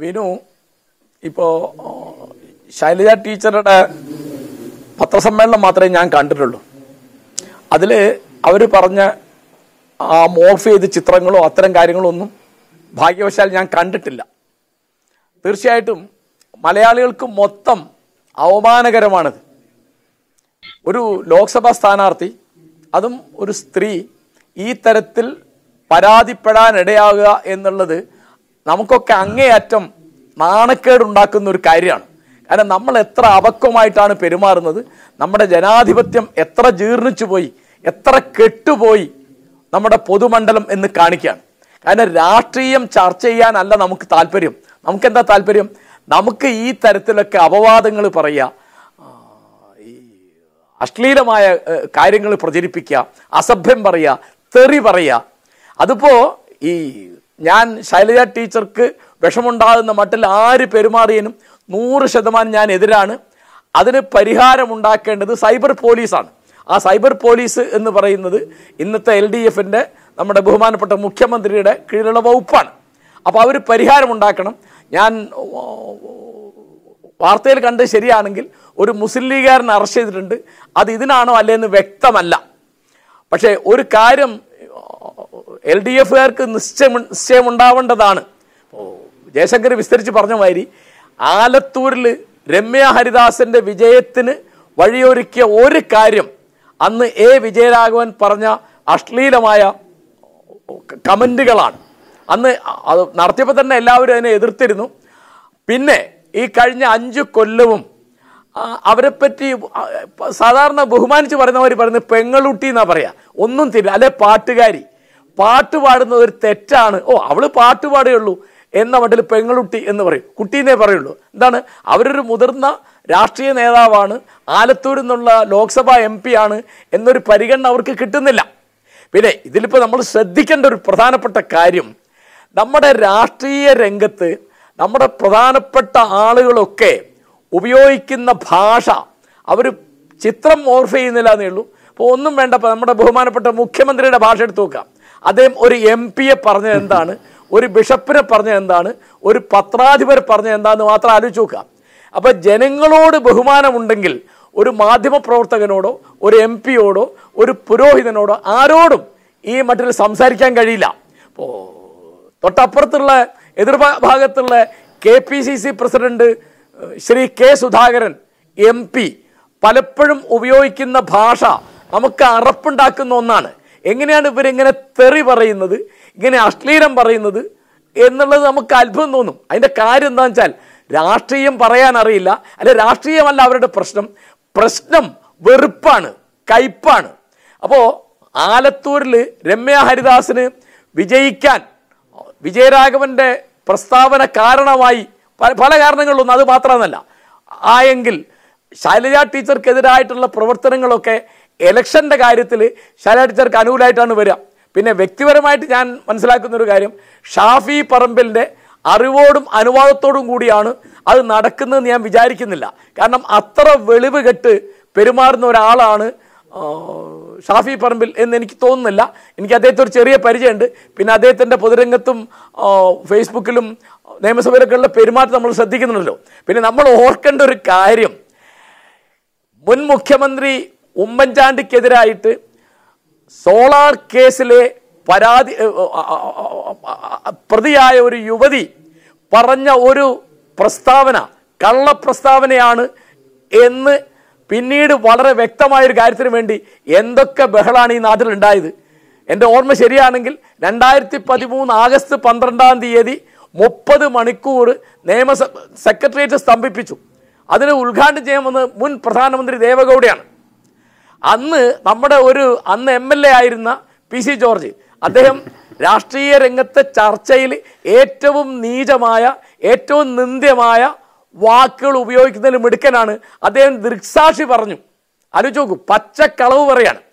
വിനു ഇപ്പോ ശൈലജ ടീച്ചറുടെ പത്രസമ്മേളനം മാത്രമേ ഞാൻ കണ്ടിട്ടുള്ളൂ അതില് അവർ പറഞ്ഞ ആ മോർഫ് ചെയ്ത ചിത്രങ്ങളോ അത്തരം കാര്യങ്ങളോ ഒന്നും ഭാഗ്യവശാൽ ഞാൻ കണ്ടിട്ടില്ല തീർച്ചയായിട്ടും മലയാളികൾക്ക് മൊത്തം അവമാനകരമാണത് ഒരു ലോക്സഭാ സ്ഥാനാർത്ഥി അതും ഒരു സ്ത്രീ ഈ തരത്തിൽ പരാതിപ്പെടാനിടയാകുക എന്നുള്ളത് നമുക്കൊക്കെ അങ്ങേയറ്റം നാണക്കേട് ഉണ്ടാക്കുന്ന ഒരു കാര്യമാണ് കാരണം നമ്മൾ എത്ര അപക്വമായിട്ടാണ് പെരുമാറുന്നത് നമ്മുടെ ജനാധിപത്യം എത്ര ജീർണിച്ചു പോയി എത്ര കെട്ടുപോയി നമ്മുടെ പൊതുമണ്ഡലം എന്ന് കാണിക്കുകയാണ് കാരണം രാഷ്ട്രീയം ചർച്ച ചെയ്യാനല്ല നമുക്ക് താല്പര്യം നമുക്കെന്താ താല്പര്യം നമുക്ക് ഈ തരത്തിലൊക്കെ അപവാദങ്ങൾ പറയുക ഈ അശ്ലീലമായ കാര്യങ്ങൾ പ്രചരിപ്പിക്കുക അസഭ്യം പറയുക തെറി പറയുക അതിപ്പോൾ ഈ ഞാൻ ശൈലജ ടീച്ചർക്ക് വിഷമുണ്ടാകുന്ന മട്ടിൽ ആര് പെരുമാറിയനും നൂറ് ശതമാനം ഞാൻ എതിരാണ് അതിന് പരിഹാരമുണ്ടാക്കേണ്ടത് സൈബർ പോലീസാണ് ആ സൈബർ പോലീസ് എന്ന് പറയുന്നത് ഇന്നത്തെ എൽ ഡി എഫിൻ്റെ നമ്മുടെ ബഹുമാനപ്പെട്ട മുഖ്യമന്ത്രിയുടെ കീഴിലുള്ള വകുപ്പാണ് അപ്പോൾ അവർ പരിഹാരമുണ്ടാക്കണം ഞാൻ വാർത്തയിൽ കണ്ട് ശരിയാണെങ്കിൽ ഒരു മുസ്ലിം ലീഗുകാരനെ അറസ്റ്റ് ചെയ്തിട്ടുണ്ട് അത് ഇതിനാണോ അല്ലേന്ന് വ്യക്തമല്ല പക്ഷേ ഒരു കാര്യം എൽ ഡി എഫുകാർക്ക് നിശ്ചയം നിശ്ചയമുണ്ടാവേണ്ടതാണ് ജയശങ്കർ വിസ്തരിച്ച് പറഞ്ഞ മാതിരി ആലത്തൂരിൽ രമ്യ ഹരിദാസിൻ്റെ വിജയത്തിന് വഴിയൊരുക്കിയ ഒരു കാര്യം അന്ന് എ വിജയരാഘവൻ പറഞ്ഞ അശ്ലീലമായ കമൻറ്റുകളാണ് അന്ന് അത് നടത്തിയപ്പോൾ തന്നെ എല്ലാവരും അതിനെ എതിർത്തിരുന്നു പിന്നെ ഈ കഴിഞ്ഞ അഞ്ച് കൊല്ലവും അവരെപ്പറ്റി സാധാരണ ബഹുമാനിച്ച് പറയുന്നവർ പറയുന്നത് പെങ്ങളുട്ടി എന്നാണ് പറയുക ഒന്നും തിരി അല്ലെ പാട്ടുകാരി പാട്ട് പാടുന്നത് ഒരു തെറ്റാണ് ഓ അവള് പാട്ട് പാടുകയുള്ളൂ എന്ന മട്ടിൽ പെങ്ങളുട്ടി എന്ന് പറയും കുട്ടീനെ പറയുള്ളൂ എന്താണ് അവരൊരു മുതിർന്ന രാഷ്ട്രീയ നേതാവാണ് ആലത്തൂരിൽ നിന്നുള്ള ലോക്സഭാ എം പി ആണ് എന്നൊരു പരിഗണന അവർക്ക് കിട്ടുന്നില്ല പിന്നെ ഇതിലിപ്പോൾ നമ്മൾ ശ്രദ്ധിക്കേണ്ട ഒരു പ്രധാനപ്പെട്ട കാര്യം നമ്മുടെ രാഷ്ട്രീയ രംഗത്ത് നമ്മുടെ പ്രധാനപ്പെട്ട ആളുകളൊക്കെ ഉപയോഗിക്കുന്ന ഭാഷ അവർ ചിത്രം ഓർഫ് ചെയ്യുന്നില്ല എന്നേ ഉള്ളൂ അപ്പോൾ ഒന്നും വേണ്ട നമ്മുടെ ബഹുമാനപ്പെട്ട മുഖ്യമന്ത്രിയുടെ ഭാഷ എടുത്ത് നോക്കാം അദ്ദേഹം ഒരു എം പിയെ പറഞ്ഞത് എന്താണ് ഒരു ബിഷപ്പിനെ പറഞ്ഞത് എന്താണ് ഒരു പത്രാധിപർ പറഞ്ഞത് എന്താണെന്ന് മാത്രം ആലോചിച്ച് നോക്കുക അപ്പോൾ ജനങ്ങളോട് ബഹുമാനമുണ്ടെങ്കിൽ ഒരു മാധ്യമപ്രവർത്തകനോടോ ഒരു എം പിയോടോ ഒരു പുരോഹിതനോടോ ആരോടും ഈ മട്ടിൽ സംസാരിക്കാൻ കഴിയില്ല അപ്പോൾ തൊട്ടപ്പുറത്തുള്ള എതിർ ഭാഗത്തുള്ള K P C C president Shri K Sudhakaran M P പലപ്പോഴും ഉപയോഗിക്കുന്ന ഭാഷ നമുക്ക് അറപ്പുണ്ടാക്കുന്ന ഒന്നാണ് എങ്ങനെയാണ് ഇവരിങ്ങനെ തെറി പറയുന്നത് ഇങ്ങനെ അശ്ലീലം പറയുന്നത് എന്നുള്ളത് നമുക്ക് അത്ഭുതം തോന്നും അതിൻ്റെ കാര്യം എന്താണെന്ന് വെച്ചാൽ രാഷ്ട്രീയം പറയാൻ അറിയില്ല അല്ലെ രാഷ്ട്രീയമല്ല അവരുടെ പ്രശ്നം പ്രശ്നം വെറുപ്പാണ് കയ്പാണ് അപ്പോൾ ആലത്തൂരിൽ രമ്യ ഹരിദാസിന് വിജയിക്കാൻ വിജയരാഘവൻ്റെ പ്രസ്താവന കാരണമായി പല പല കാരണങ്ങളിലൊന്നും അത് മാത്രമെന്നല്ല ആയെങ്കിൽ ശൈലജ ടീച്ചർക്കെതിരായിട്ടുള്ള പ്രവർത്തനങ്ങളൊക്കെ എലക്ഷൻ്റെ കാര്യത്തിൽ ശാലാടിച്ചർക്ക് അനുകൂലമായിട്ടാണ് വരിക പിന്നെ വ്യക്തിപരമായിട്ട് ഞാൻ മനസ്സിലാക്കുന്ന ഒരു കാര്യം ഷാഫി പറമ്പലിൻ്റെ അറിവോടും അനുവാദത്തോടും കൂടിയാണ് അത് നടക്കുന്നതെന്ന് ഞാൻ വിചാരിക്കുന്നില്ല കാരണം അത്ര വെളിവ് കെട്ട് പെരുമാറുന്ന ഒരാളാണ് ഷാഫി പറമ്പിൽ എന്ന് എനിക്ക് തോന്നുന്നില്ല എനിക്ക് അദ്ദേഹത്തെ ഒരു ചെറിയ പരിചയമുണ്ട് പിന്നെ അദ്ദേഹത്തിൻ്റെ പൊതുരംഗത്തും ഫേസ്ബുക്കിലും നിയമസഭയിലൊക്കെയുള്ള പെരുമാറ്റം നമ്മൾ ശ്രദ്ധിക്കുന്നുണ്ടല്ലോ പിന്നെ നമ്മൾ ഓർക്കേണ്ട ഒരു കാര്യം മുൻ മുഖ്യമന്ത്രി ഉമ്മൻചാണ്ടിക്കെതിരായിട്ട് സോളാർ കേസിലെ പരാതി പ്രതിയായ ഒരു യുവതി പറഞ്ഞ ഒരു പ്രസ്താവന കള്ള പ്രസ്താവനയാണ് എന്ന് പിന്നീട് വളരെ വ്യക്തമായൊരു കാര്യത്തിന് വേണ്ടി എന്തൊക്കെ ബഹളാണ് ഈ നാട്ടിലുണ്ടായത് എൻ്റെ ഓർമ്മ ശരിയാണെങ്കിൽ രണ്ടായിരത്തി പതിമൂന്ന് ആഗസ്റ്റ് പന്ത്രണ്ടാം തീയതി മുപ്പത് മണിക്കൂർ നിയമസഭ സെക്രട്ടേറിയറ്റ് സ്തംഭിപ്പിച്ചു അതിന് ഉദ്ഘാടനം ചെയ്യാമെന്ന് മുൻ പ്രധാനമന്ത്രി ദേവഗൗഡയാണ് അന്ന് നമ്മുടെ ഒരു അന്ന് എം എൽ എ ആയിരുന്ന പി സി ജോർജ് അദ്ദേഹം രാഷ്ട്രീയ രംഗത്തെ ചർച്ചയിൽ ഏറ്റവും നീചമായ ഏറ്റവും നിന്ദ്യമായ വാക്കുകൾ ഉപയോഗിക്കുന്നതിൽ മിടുക്കനാണ് അദ്ദേഹം ദൃക്സാക്ഷി പറഞ്ഞു ആലോചിച്ച് നോക്കൂ പച്ചക്കളവ് പറയാണ്